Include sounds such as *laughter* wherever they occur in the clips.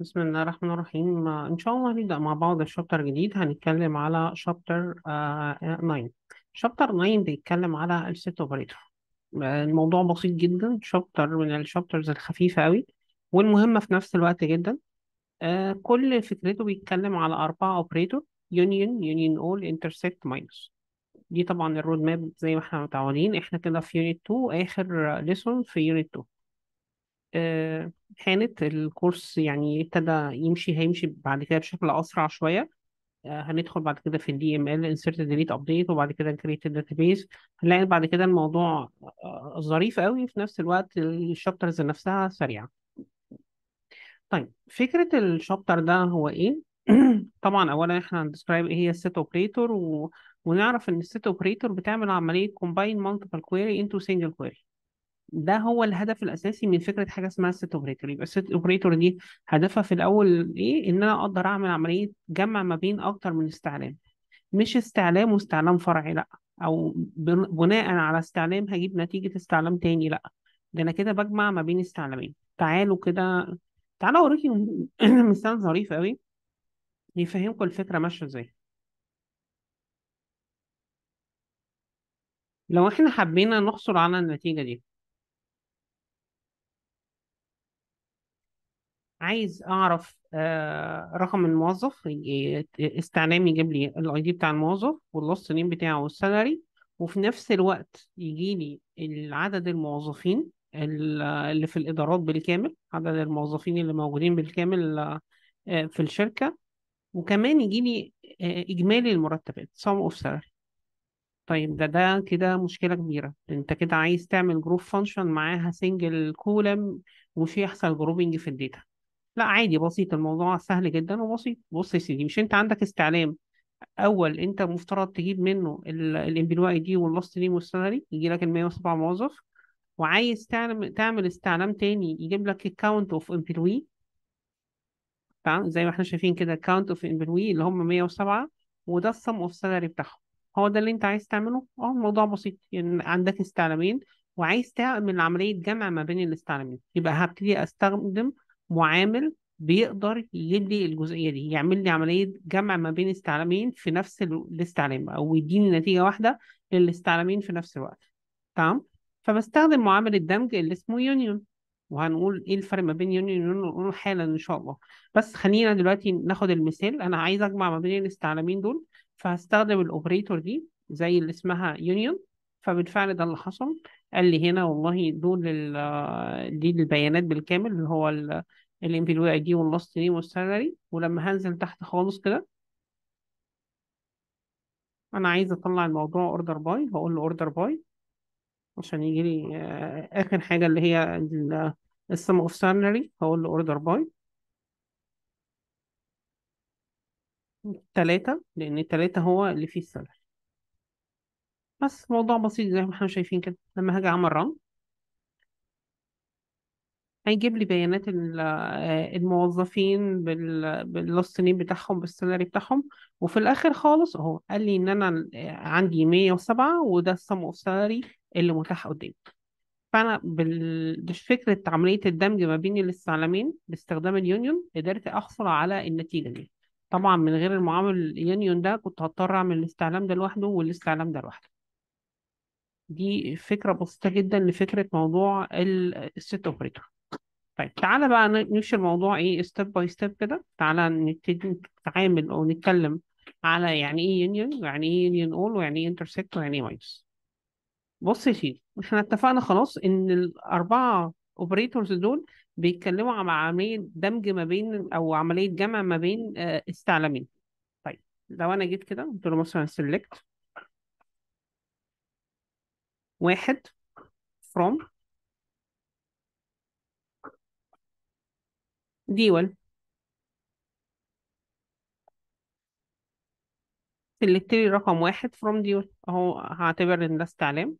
بسم الله الرحمن الرحيم إن شاء الله نبدأ مع بعض الشابتر جديد هنتكلم على شابتر 9 آه، شابتر 9 بيتكلم على الست اوبريتور آه، الموضوع بسيط جدا شابتر من الشابترز الخفيفة قوي والمهمة في نفس الوقت جدا آه، كل فكرته بيتكلم على أربعة اوبريتور يونيون يونيون اول انترسكت ماينس دي طبعا الرود ماب زي ما احنا متعودين احنا كده في يونت 2 آخر ليسون في يونت 2 آه، كانت الكورس يعني ابتدى يمشي هيمشي بعد كده بشكل اسرع شويه آه، هندخل بعد كده في الدي ام ال insert delete update وبعد كده create database هنلاقي بعد كده الموضوع آه، ظريف قوي في نفس الوقت الشابترز نفسها سريعه طيب فكره الشابتر ده هو ايه *clears throat* طبعا اولا احنا هندسكرايب ايه هي السيت اوبريتور و... ونعرف ان السيت اوبريتور بتعمل عمليه combine multiple query into single query ده هو الهدف الاساسي من فكره حاجه اسمها السيت اوبريتور يبقى السيت اوبريتور دي هدفها في الاول ايه ان انا اقدر اعمل عمليه جمع ما بين اكتر من استعلام مش استعلام واستعلام فرعي لا او بناء على استعلام هجيب نتيجه استعلام تاني لا ده انا كده بجمع ما بين استعلامين تعالوا كده تعالوا اوريكي *clears throat* مثال ظريف قوي يفهمكم الفكره ماشيه ازاي لو احنا حبينا نحصل على النتيجه دي عايز اعرف آه، رقم الموظف يعني استعلام يجيب لي الاي دي بتاع الموظف واللاست نيم بتاعه والسالري وفي نفس الوقت يجي لي العدد الموظفين اللي في الادارات بالكامل عدد الموظفين اللي موجودين بالكامل آه، في الشركه وكمان يجي لي آه، اجمالي المرتبات sum of salary طيب ده ده كده مشكله كبيره انت كده عايز تعمل جروب فانكشن معاها سنجل كولم وفي يحصل جروبنج في الداتا لا عادي بسيط الموضوع سهل جدا وبسيط بص يا سيدي مش انت عندك استعلام اول انت مفترض تجيب منه الام اي دي واللاست نيم والسالري يجي لك ال 107 موظف وعايز تعمل تعمل استعلام تاني يجيب لك الكاونت اوف امبلوي تمام زي ما احنا شايفين كده الكاونت اوف امبلوي اللي هم 107 وده السم اوف سالري بتاعهم هو ده اللي انت عايز تعمله اه الموضوع بسيط يعني عندك استعلامين وعايز تعمل عملية جمع ما بين الاستعلامين يبقى هبتدي استخدم معامل بيقدر يجيب لي الجزئيه دي يعمل لي عمليه جمع ما بين استعلامين في نفس الاستعلام او يديني نتيجه واحده للاستعلامين في نفس الوقت تمام فبستخدم معامل الدمج اللي اسمه يونيون وهنقول ايه الفرق ما بين يونيون ونقول حالا ان شاء الله بس خلينا دلوقتي ناخد المثال انا عايز اجمع ما بين الاستعلامين دول فهستخدم الاوبريتور دي زي اللي اسمها يونيون فبالفعل ده اللي حصل قال لي هنا والله دول دي البيانات بالكامل اللي هو الام بي الواعي دي واللست نيم والسالري ولما هنزل تحت خالص كده انا عايز اطلع الموضوع اوردر باي هقول له اوردر باي عشان يجي لي آه، اخر حاجه اللي هي السم اوف سالري هقول له اوردر باي تلاتة لأن تلاتة هو اللي فيه السالري بس موضوع بسيط زي ما احنا شايفين كده لما هاجي أعمل رن هيجيب لي بيانات آه، الموظفين باللوست بتاعهم بالسالري بتاعهم وفي الاخر خالص اهو قال لي ان انا آه، عندي 107 وده السم اوف سالري اللي متاح قدامي فانا بالفكرة فكره عمليه الدمج ما بين الاستعلامين باستخدام اليونيون قدرت احصل على النتيجه دي طبعا من غير المعامل اليونيون ده كنت هضطر اعمل الاستعلام ده لوحده والاستعلام ده لوحده دي فكره بسيطه جدا لفكره موضوع الست اوبريتور طيب تعالى بقى نمشي الموضوع ايه ستيب باي ستيب كده تعالى نبتدي نتعامل او نتكلم على يعني ايه يونيون ويعني ايه يونيون اول ويعني ايه انترسكت ويعني ايه ماينس بص يا سيدي احنا اتفقنا خلاص ان الاربعه اوبريتورز دول بيتكلموا عن عمليه دمج ما بين او عمليه جمع ما بين آه، استعلامين طيب لو انا جيت كده قلت له مثلا سيلكت واحد فروم دول سلكت لي رقم واحد from ديول اهو هعتبر ان ده استعلام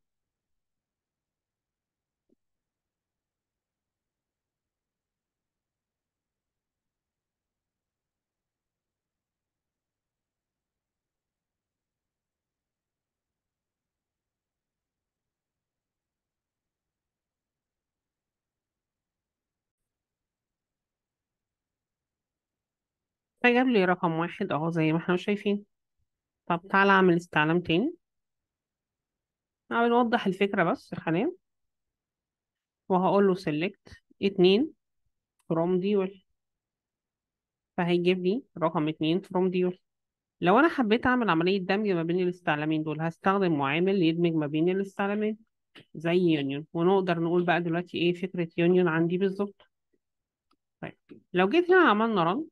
فجاب لي رقم واحد اهو زي ما احنا شايفين طب تعالى اعمل استعلام تاني هنوضح الفكرة بس خلينا وهقول له select اتنين from ديول فهيجيب لي رقم اتنين from ديول لو أنا حبيت أعمل عملية دمج ما بين الاستعلامين دول هستخدم معامل يدمج ما بين الاستعلامين زي يونيون ونقدر نقول بقى دلوقتي إيه فكرة يونيون عندي بالظبط طيب لو جيت هنا عملنا رن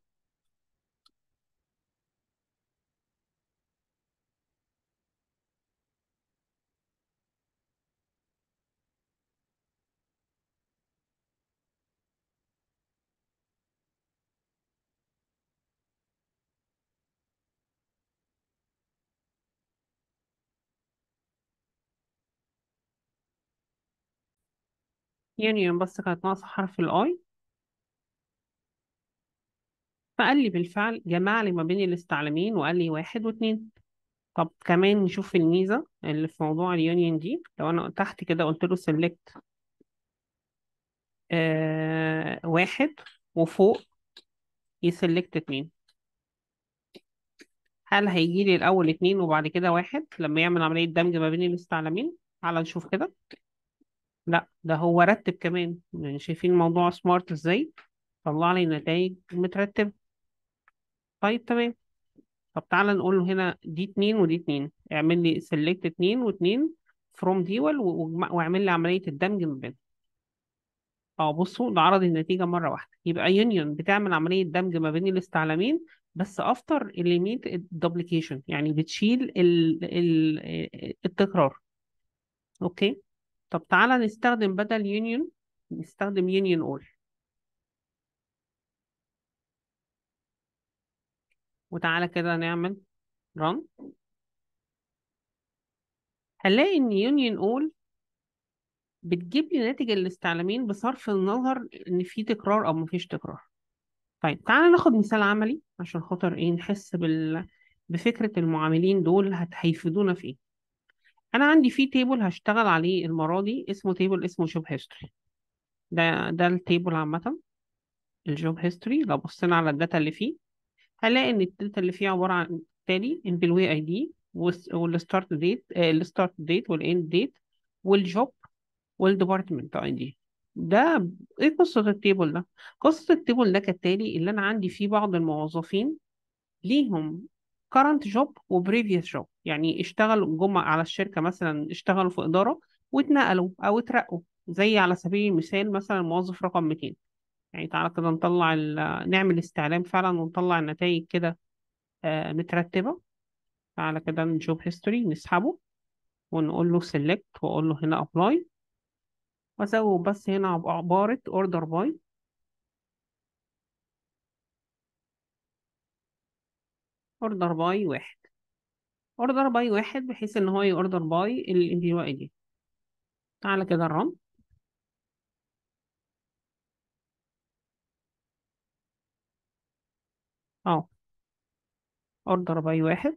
يونيون بس كانت ناقصة حرف الآي فقال لي بالفعل جمع لي ما بين الاستعلامين وقال لي واحد واتنين طب كمان نشوف الميزة اللي في موضوع اليونيون دي لو أنا تحت كده قلت له select آه واحد وفوق يسلكت اتنين هل هيجي لي الأول اتنين وبعد كده واحد لما يعمل عملية دمج ما بين الاستعلامين تعالى نشوف كده لا ده هو رتب كمان يعني شايفين الموضوع سمارت ازاي طلع لي نتائج مترتبة طيب تمام طب تعالى نقول هنا دي اتنين ودي اتنين اعمل لي سيلكت اتنين واتنين فروم ديول واعمل لي عملية الدمج ما بينهم اه بصوا ده عرض النتيجة مرة واحدة يبقى يونيون بتعمل عملية دمج ما بين الاستعلامين بس افتر الليميت الدوبليكيشن يعني بتشيل ال ال التكرار اوكي طب تعالى نستخدم بدل union نستخدم union all وتعالى كده نعمل run هنلاقي ان union all بتجيب لي ناتج الاستعلامين بصرف النظر ان في تكرار او مفيش تكرار طيب تعالى ناخد مثال عملي عشان خاطر ايه نحس بال... بفكره المعاملين دول هيفيدونا في ايه انا عندي فيه تيبل هشتغل عليه المره دي اسمه تيبل اسمه جوب هيستوري ده ده التيبل عامه الجوب هيستوري لو بصينا على الداتا اللي فيه هلاقي ان الداتا اللي فيه عباره عن التالي امبلوي اي دي والستارت ديت الستارت ديت والاند ديت والجوب والديبارتمنت اي دي ده ايه قصه التيبل ده قصه التيبل ده كالتالي اللي انا عندي فيه بعض الموظفين ليهم كرنت جوب وبريفيوس جوب يعني اشتغلوا جم على الشركه مثلا اشتغلوا في اداره واتنقلوا او اترقوا زي على سبيل المثال مثلا موظف رقم 200 يعني تعالى كده نطلع نعمل استعلام فعلا ونطلع النتائج كده آه، مترتبه تعالى كده نشوف هيستوري نسحبه ونقول له سيلكت واقول له هنا ابلاي واسوي بس هنا عباره اوردر باي اوردر باي واحد اوردر باي واحد بحيث ان هو يوردر باي الدي دي تعالى كده الرم اهو اوردر باي واحد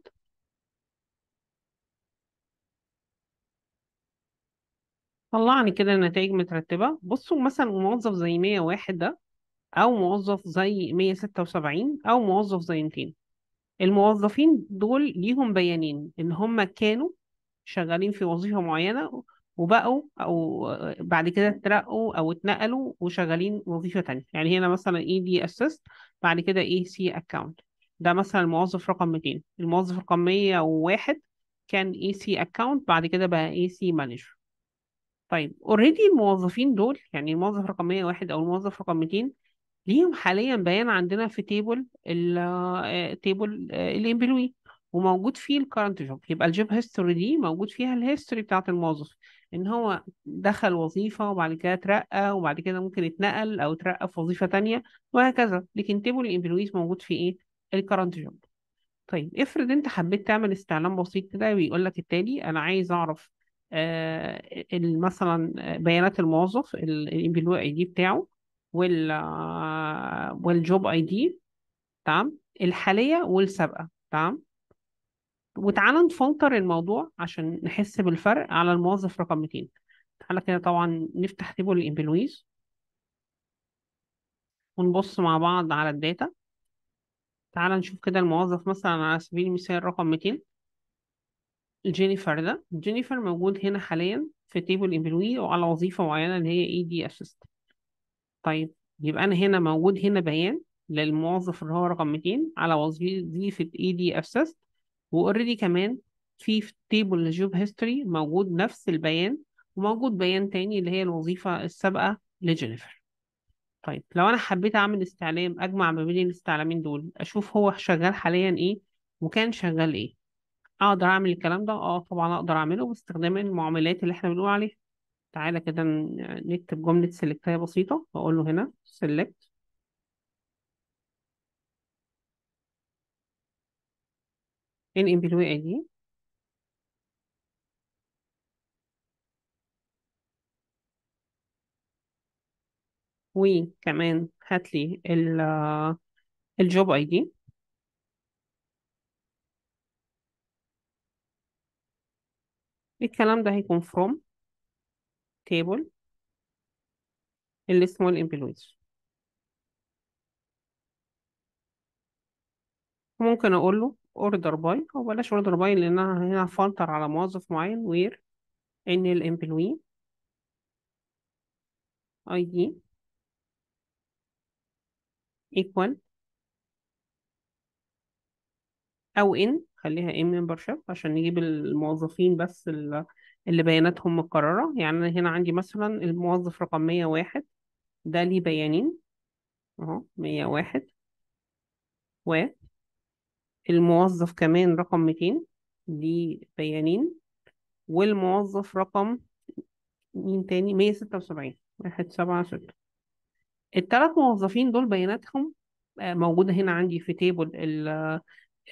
طلعني كده النتائج مترتبة بصوا مثلا موظف زي مية واحد ده أو موظف زي مية ستة وسبعين أو موظف زي 200 الموظفين دول ليهم بيانين ان هم كانوا شغالين في وظيفه معينه وبقوا او بعد كده اترقوا او اتنقلوا وشغالين وظيفه تانية يعني هنا مثلا اي دي اسيست بعد كده اي سي اكونت ده مثلا الموظف رقم 200 الموظف رقم 101 كان اي سي اكونت بعد كده بقى اي سي مانجر طيب اوريدي الموظفين دول يعني الموظف رقم 101 او الموظف رقم 200 ليهم حاليا بيان عندنا في تيبل تيبل الامبلوي وموجود فيه الكرنت جوب يبقى الجوب هيستوري دي موجود فيها الهيستوري بتاعت الموظف ان هو دخل وظيفه وبعد كده اترقى وبعد كده ممكن اتنقل او اترقى في وظيفه تانية وهكذا لكن تيبل الامبلويز موجود فيه ايه الكرنت جوب طيب افرض انت حبيت تعمل استعلام بسيط كده ويقول لك التالي انا عايز اعرف آه مثلا آه، بيانات الموظف الامبلوي اي دي بتاعه وال والجوب اي دي تمام الحاليه والسابقه تمام وتعالى نفلتر الموضوع عشان نحس بالفرق على الموظف رقم 200 تعالى كده طبعا نفتح تيبل الامبلويز ونبص مع بعض على الداتا تعالى نشوف كده الموظف مثلا على سبيل المثال رقم 200 جينيفر ده جينيفر موجود هنا حاليا في تيبل امبلوي وعلى وظيفة معينة اللي هي اي دي اسيست طيب يبقى أنا هنا موجود هنا بيان للموظف اللي هو رقم 200 على وظيفة اي دي اسيست واوريدي كمان في تيبل الجوب هيستوري موجود نفس البيان وموجود بيان تاني اللي هي الوظيفة السابقة لجينيفر طيب لو أنا حبيت أعمل استعلام أجمع ما بين الاستعلامين دول أشوف هو شغال حاليا إيه وكان شغال إيه أقدر أعمل الكلام ده؟ أه طبعا أقدر أعمله باستخدام المعاملات اللي إحنا بنقول عليها تعالى كده نكتب جملة هي بسيطة وأقول له هنا select ان امبلوي اي دي وكمان هات لي الجوب اي دي الكلام ده هيكون from تيبل اللي اسمه الامبلويز ممكن اقول له اوردر باي او بلاش اوردر باي لان انا هنا هفلتر على موظف معين وير ان الامبلوي اي دي equal او ان خليها ان ممبرشيب عشان نجيب الموظفين بس اللي اللي بياناتهم مقررة يعني أنا هنا عندي مثلا الموظف رقم 101 ده ليه بيانين أهو 101 و الموظف كمان رقم 200 ليه بيانين والموظف رقم مين تاني 176 ستة التلات موظفين دول بياناتهم آه، موجودة هنا عندي في تيبل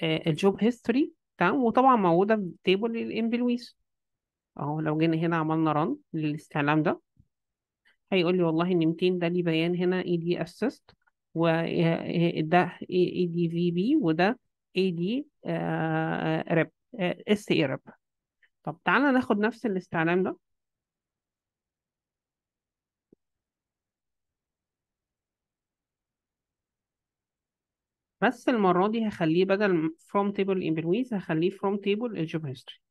الجوب هيستوري تمام وطبعا موجودة في تيبل الامبلويز اهو لو جينا هنا عملنا رن للاستعلام ده هيقول لي والله ان 200 ده ليه بيان هنا اي دي اسيست وده اي دي في بي وده اي دي ريب اس اي ريب طب تعالى ناخد نفس الاستعلام ده بس المرة دي هخليه بدل from table employees هخليه from table الجوب history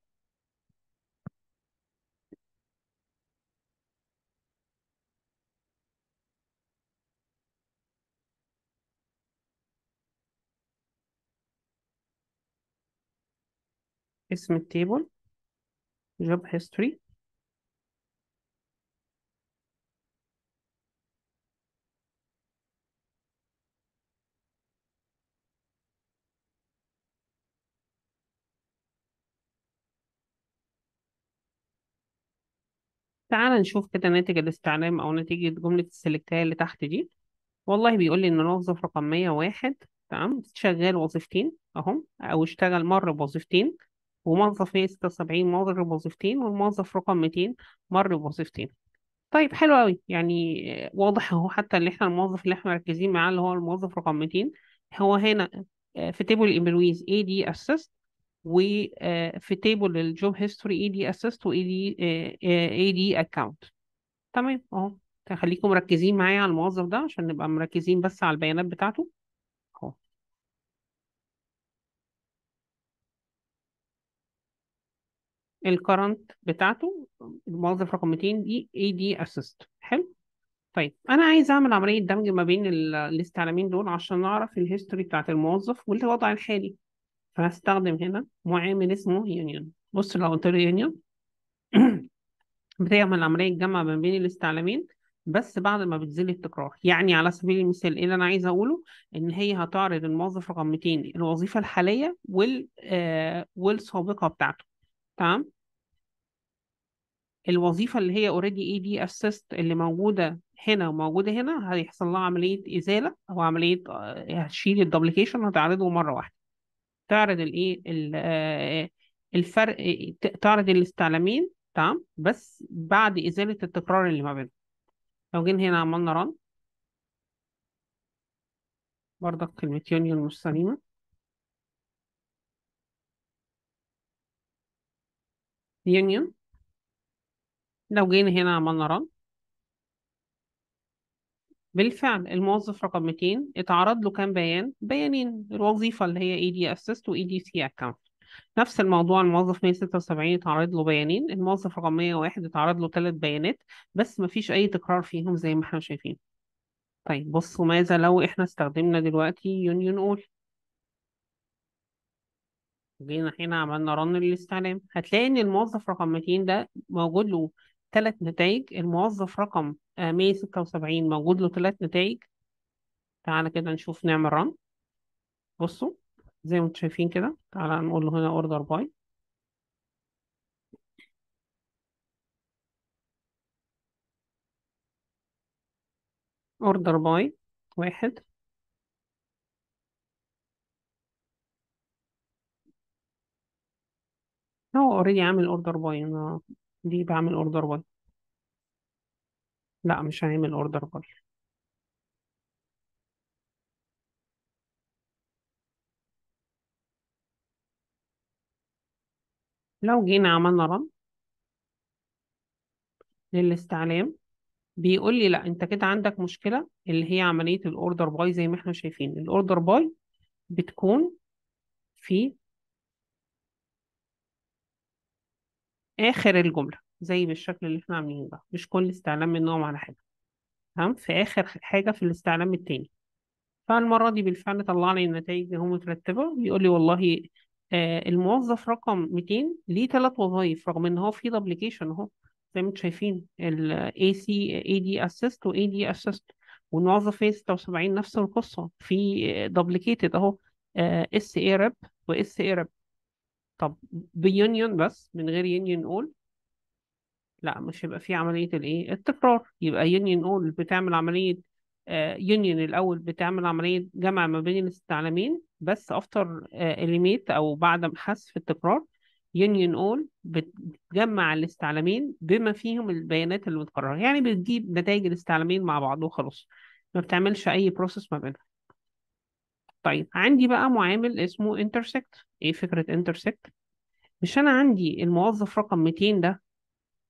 اسم التيبل job history تعال نشوف كده ناتج الاستعلام أو نتيجة جملة السلكتها اللي تحت دي والله بيقول لي إن الوظف رقم 101 تمام شغال وظيفتين أهم أو اشتغل مرة بوظيفتين وموظف 176 مر بوظيفتين والموظف رقم 200 مر بوظيفتين طيب حلو قوي يعني واضح اهو حتى اللي احنا الموظف اللي احنا مركزين معاه اللي هو الموظف رقم 200 هو هنا آه، في تيبل امبلويز اي دي اسيست وفي تيبل الجوب هيستوري اي دي اسيست واي دي اي دي اكونت تمام اهو خليكم مركزين معايا على الموظف ده عشان نبقى مركزين بس على البيانات بتاعته الكرنت بتاعته الموظف رقم 200 دي اي دي اسيست حلو طيب انا عايز اعمل عمليه دمج ما بين الاستعلامين دول عشان اعرف الهيستوري بتاعت الموظف والوضع الحالي فهستخدم هنا معامل اسمه يونيون بص لو قلت له يونيون *clears throat* بتعمل عمليه جمع ما بين الاستعلامين بس بعد ما بتزيل التكرار يعني على سبيل المثال إيه اللي انا عايز اقوله ان هي هتعرض الموظف رقم 200 الوظيفه الحاليه وال آه والسابقه بتاعته تمام الوظيفه اللي هي اوريدي AD assist اللي موجوده هنا وموجوده هنا هيحصل لها عمليه ازاله او عمليه آه، هتشيل الدبليكيشن وهتعرضه مره واحده تعرض الايه آه، الفرق تعرض الاستعلامين تمام بس بعد ازاله التكرار اللي ما بينهم لو جينا هنا عملنا run برضك كلمة يونيون مش سليمة يونيون لو جينا هنا عملنا رن بالفعل الموظف رقم 200 اتعرض له كام بيان بيانين الوظيفة اللي هي اي دي اسيست واي دي سي اكونت نفس الموضوع الموظف 176 اتعرض له بيانين الموظف رقم 101 اتعرض له ثلاث بيانات بس مفيش أي تكرار فيهم زي ما احنا شايفين طيب بصوا ماذا لو احنا استخدمنا دلوقتي يونيون اول جينا هنا عملنا رن للاستعلام هتلاقي ان الموظف رقم 200 ده موجود له ثلاث نتائج الموظف رقم 176 آه، موجود له ثلاث نتائج تعالى كده نشوف نعمل ران بصوا زي ما انتم شايفين كده تعالى نقول له هنا اوردر باي اوردر باي واحد هو اوريدي عامل اوردر باي انا دي بعمل اوردر باي لا مش هعمل اوردر باي لو جينا عملنا رن للاستعلام بيقول لي لا انت كده عندك مشكله اللي هي عمليه الاوردر باي زي ما احنا شايفين الاوردر باي بتكون في آخر الجملة زي بالشكل اللي احنا عاملينه ده مش كل استعلام منهم على حاجة تمام في آخر حاجة في الاستعلام التاني فالمرة دي بالفعل طلع لي النتائج اهو مترتبة بيقول لي والله آه الموظف رقم 200 ليه ثلاث وظائف رغم ان هو في دبليكيشن اهو زي ما انتم شايفين ال AC AD assist و AD assist والموظف 76 نفس القصة في دبليكيتد اهو اس اي ريب واس اي ريب طب بيونيون بس من غير يونيون اول لا مش هيبقى في عملية الايه التكرار يبقى يونيون اول بتعمل عملية يونيون آه، الاول بتعمل عملية جمع ما بين الاستعلامين بس افتر اليميت آه، او بعد حذف التكرار يونيون اول بتجمع الاستعلامين بما فيهم البيانات اللي متكررة يعني بتجيب نتائج الاستعلامين مع بعض وخلاص ما بتعملش اي بروسيس ما بينهم طيب عندي بقى معامل اسمه intersect ايه فكرة intersect مش انا عندي الموظف رقم 200 ده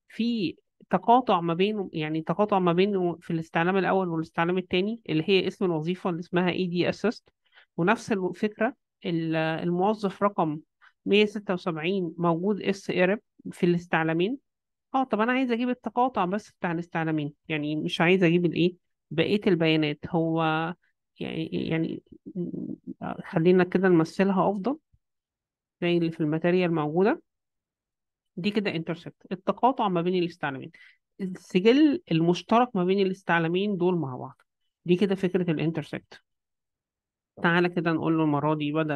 في تقاطع ما بينه يعني تقاطع ما بينه في الاستعلام الاول والاستعلام الثاني اللي هي اسم الوظيفة اللي اسمها اي دي اسيست ونفس الفكرة الموظف رقم 176 موجود اس ارب في الاستعلامين اه طب انا عايز اجيب التقاطع بس بتاع الاستعلامين يعني مش عايز اجيب الايه بقية البيانات هو يعني إيه، يعني خلينا كده نمثلها افضل زي اللي في الماتيريال موجوده دي كده انترسبت التقاطع ما بين الاستعلامين السجل المشترك ما بين الاستعلامين دول مع بعض دي كده فكره الانترسبت تعالى كده نقول له المره دي بدل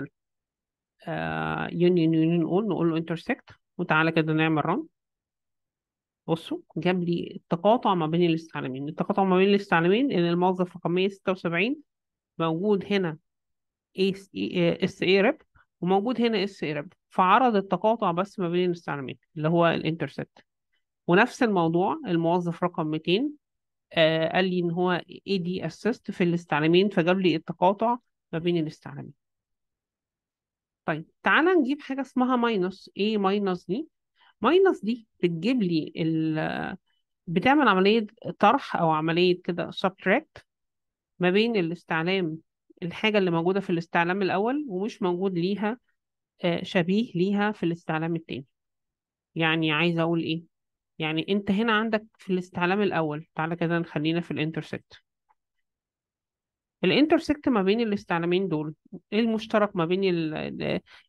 يونيون آه، يونيون اول نقول له انترسكت وتعالى كده نعمل ران بصوا جاب لي التقاطع ما بين الاستعلامين التقاطع ما بين الاستعلامين ان الموظف رقم 176 موجود هنا اس اي رب وموجود هنا اس اي رب فعرض التقاطع بس ما بين المستعلمين اللي هو الانترسبت ونفس الموضوع الموظف رقم 200 آه قال لي ان هو اي دي اسيست في الاستعلامين فجاب لي التقاطع ما بين الاستعلامين طيب تعالى نجيب حاجه اسمها ماينس اي ماينس دي ماينس دي بتجيب لي ال بتعمل عمليه طرح او عمليه كده سبتراكت ما بين الاستعلام الحاجة اللي موجودة في الاستعلام الأول ومش موجود ليها آه، شبيه ليها في الاستعلام التاني يعني عايزة أقول إيه يعني أنت هنا عندك في الاستعلام الأول تعالى كده نخلينا في الانترسكت الانترسكت ما بين الاستعلامين دول ايه المشترك ما بين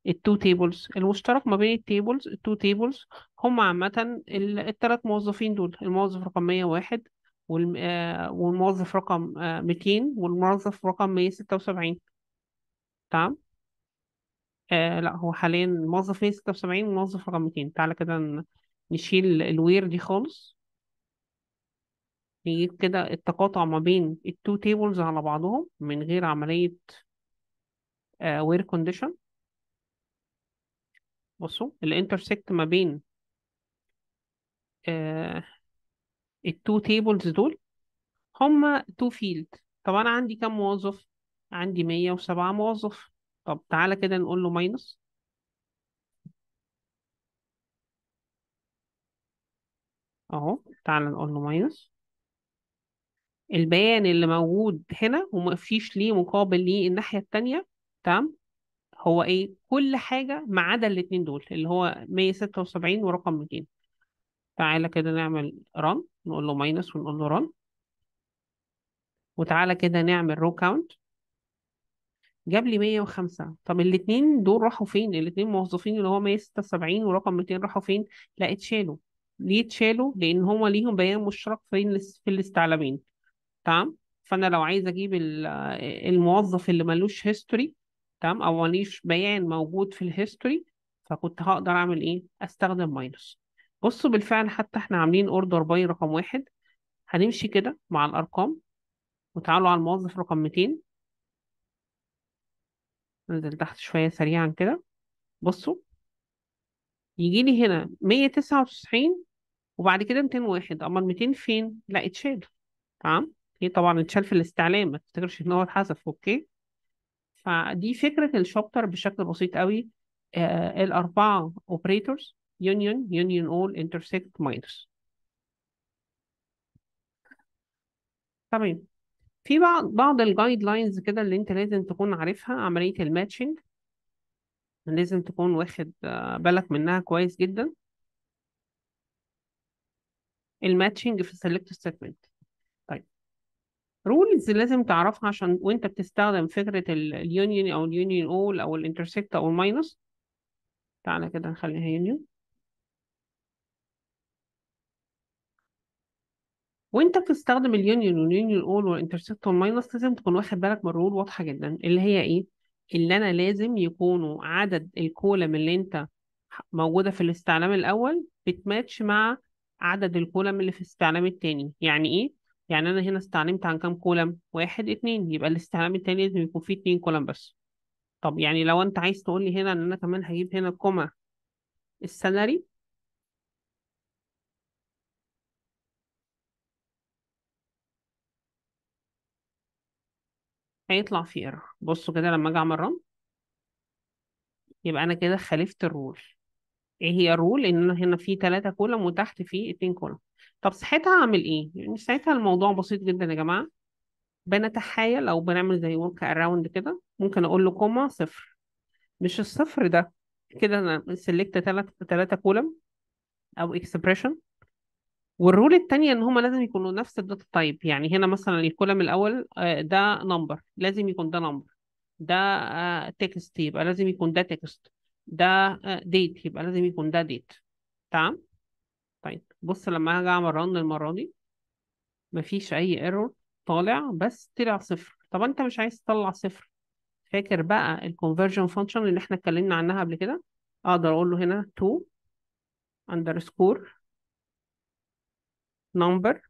التو تيبلز آه، المشترك ما بين التيبلز التو تيبلز هم عامة التلات موظفين دول الموظف رقم 101 آه، والموظف رقم 200 آه، والموظف رقم 176 تمام آه لا هو حاليا الموظف 176 والموظف رقم 200 تعالى كده نشيل الوير دي خالص نجيب كده التقاطع ما بين التو تيبلز على بعضهم من غير عملية وير uh, كونديشن بصوا الانترسكت ما بين uh, التو تيبلز دول هما تو فيلد طب انا عندي كام موظف عندي 107 موظف طب تعالى كده نقول له ماينس اهو تعالى نقول له ماينس البيان اللي موجود هنا وما فيش ليه مقابل ليه الناحية التانية تمام هو ايه كل حاجة ما عدا الاتنين دول اللي هو 176 ورقم 200 تعالى كده نعمل run نقول له minus ونقول له run وتعالى كده نعمل row count جاب لي 105 طب الاثنين دول راحوا فين الاثنين موظفين اللي هو 176 ورقم 200 راحوا فين لا اتشالوا ليه اتشالوا لان هما ليهم بيان مشترك فين في الاستعلامين تمام فانا لو عايز اجيب الموظف اللي ملوش هيستوري تمام او ماليش بيان موجود في الهيستوري فكنت هقدر اعمل ايه استخدم ماينس بصوا بالفعل حتى احنا عاملين اوردر باي رقم واحد هنمشي كده مع الارقام وتعالوا على الموظف رقم 200 ننزل تحت شوية سريعا كده بصوا يجي لي هنا 199 وبعد كده 201 اما ال 200 فين؟ لا اتشال تمام؟ هي طبعا اتشال في الاستعلام ما تفتكرش ان هو اتحذف اوكي؟ فدي فكرة الشابتر بشكل بسيط قوي آه الأربعة اوبريتورز union, union all, intersect, minus تمام في بعض بعض الجايد لاينز كده اللي انت لازم تكون عارفها عملية الماتشنج لازم تكون واخد آه، بالك منها كويس جدا الماتشنج في السلكت ستيتمنت طيب رولز لازم تعرفها عشان وانت بتستخدم فكرة اليونيون او اليونيون اول او الانترسكت او الماينس تعالى كده نخليها يونيون وانت بتستخدم اليونيون واليونيون اول والانترسكت والماينس لازم تكون واخد بالك من الرول واضحه جدا اللي هي ايه اللي انا لازم يكونوا عدد الكولم اللي انت موجوده في الاستعلام الاول بتماتش مع عدد الكولم اللي في الاستعلام التاني يعني ايه يعني انا هنا استعلمت عن كام كولم واحد اتنين يبقى الاستعلام التاني لازم يكون فيه اتنين كولم بس طب يعني لو انت عايز تقول لي هنا ان انا كمان هجيب هنا كوما السالري هيطلع فيه ايرور بصوا كده لما اجي اعمل رن يبقى انا كده خالفت الرول ايه هي الرول ان انا هنا في 3 كولم وتحت في 2 كولم طب ساعتها هعمل ايه يعني ساعتها الموضوع بسيط جدا يا جماعه بنتحايل او بنعمل زي ورك اراوند كده ممكن اقول له كوما صفر مش الصفر ده كده انا سلكت 3 3 كولم او اكسبريشن والرول التانية ان هما لازم يكونوا نفس الداتا تايب يعني هنا مثلا الكولم الاول آه، ده نمبر لازم يكون ده نمبر ده تكست آه، يبقى لازم يكون ده تكست ده ديت آه، يبقى لازم يكون ده ديت تمام طيب بص لما هاجي اعمل رن المره دي مفيش اي ايرور طالع بس طلع صفر طب انت مش عايز تطلع صفر فاكر بقى الكونفرجن فانكشن اللي احنا اتكلمنا عنها قبل كده اقدر اقول له هنا تو اندرسكور number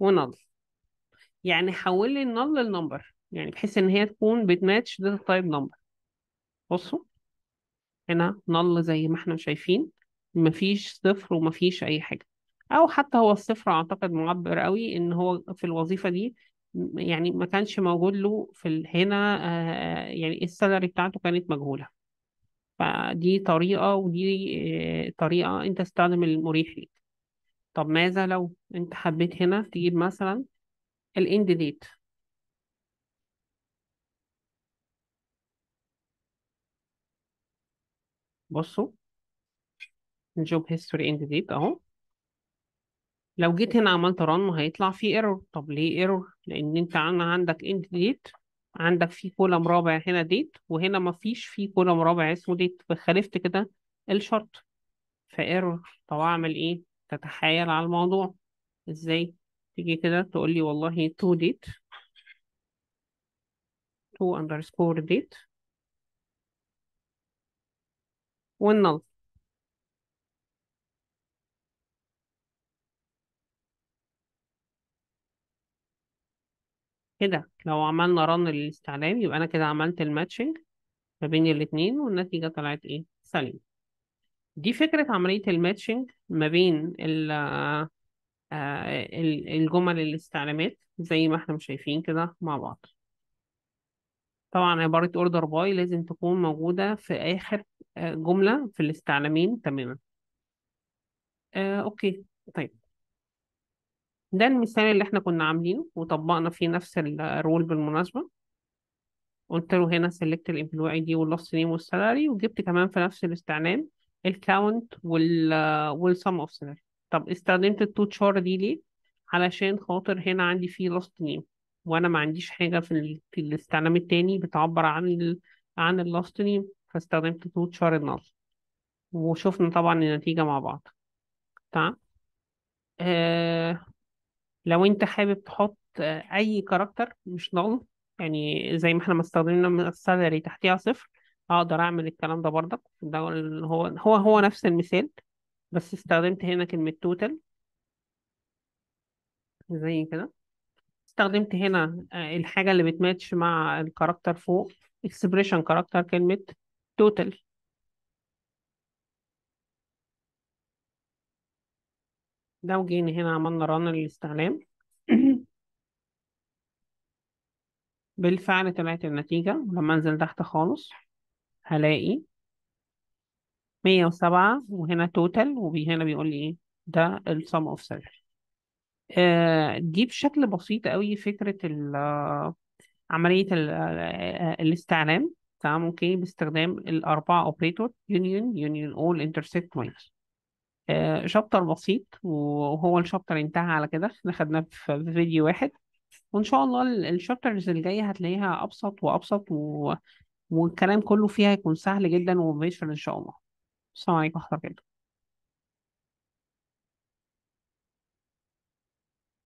ونل يعني حول لي النل للنمبر يعني بحيث ان هي تكون بتماتش داتا تايب نمبر بصوا هنا نل زي ما احنا شايفين مفيش صفر ومفيش اي حاجه او حتى هو الصفر اعتقد معبر قوي ان هو في الوظيفه دي يعني ما كانش موجود له في هنا آه، آه، يعني السالري بتاعته كانت مجهوله فدي طريقة ودي آه، طريقة أنت تستخدم المريح ليك طب ماذا لو أنت حبيت هنا تجيب مثلا الإند ديت بصوا جوب هيستوري إند ديت أهو لو جيت هنا عملت رن هيطلع فيه ايرور طب ليه ايرور لان انت عندك اند ديت عندك في كولم رابع هنا ديت وهنا مفيش في كولم رابع اسمه ديت فخالفت كده الشرط فايرور طب اعمل ايه تتحايل على الموضوع ازاي تيجي كده تقول لي والله تو ديت تو اندرسكور ديت والنل كده لو عملنا رن للاستعلام يبقى أنا كده عملت الماتشنج ما بين الاتنين والنتيجة طلعت إيه؟ سليمة. دي فكرة عملية الماتشنج ما بين ال آه، الجمل الاستعلامات زي ما احنا شايفين كده مع بعض. طبعا عبارة اوردر باي لازم تكون موجودة في آخر آه، جملة في الاستعلامين تماما. آه، أوكي طيب ده المثال اللي احنا كنا عاملينه وطبقنا فيه نفس الرول بالمناسبة قلت له هنا سلكت الامبلوي اي دي واللفظ نيم والسالري وجبت كمان في نفس الاستعمال الكاونت وال والسم اوف سالري طب استخدمت التو تشار دي ليه علشان خاطر هنا عندي فيه لاست نيم وانا ما عنديش حاجه في, ال... في الاستعلام التاني بتعبر عن ال... عن اللاست نيم فاستخدمت تو تشار النال وشفنا طبعا النتيجه مع بعض تمام آه لو انت حابب تحط اي كاركتر مش نقل يعني زي ما احنا مستخدمين السالري تحتيها صفر اقدر اعمل الكلام ده برضك ده هو هو هو نفس المثال بس استخدمت هنا كلمة توتال زي كده استخدمت هنا آه، الحاجة اللي بتماتش مع الكاركتر فوق اكسبريشن كاركتر كلمة توتال ده وجينا هنا عملنا ران للاستعلام *clears throat* بالفعل طلعت النتيجة لما انزل تحت خالص هلاقي مية وسبعة وهنا توتال وهنا بيقول لي ايه ده السم اوف سيرش دي بشكل بسيط قوي فكرة آه، عملية آه، آه، الاستعلام تمام اوكي باستخدام الأربعة اوبريتور يونيون يونيون اول انترسكت points آه، شابتر بسيط وهو الشابتر انتهى على كده احنا خدناه في فيديو واحد وان شاء الله الشابترز الجايه هتلاقيها ابسط وابسط و... والكلام كله فيها يكون سهل جدا ومباشر ان شاء الله السلام عليكم ورحمه الله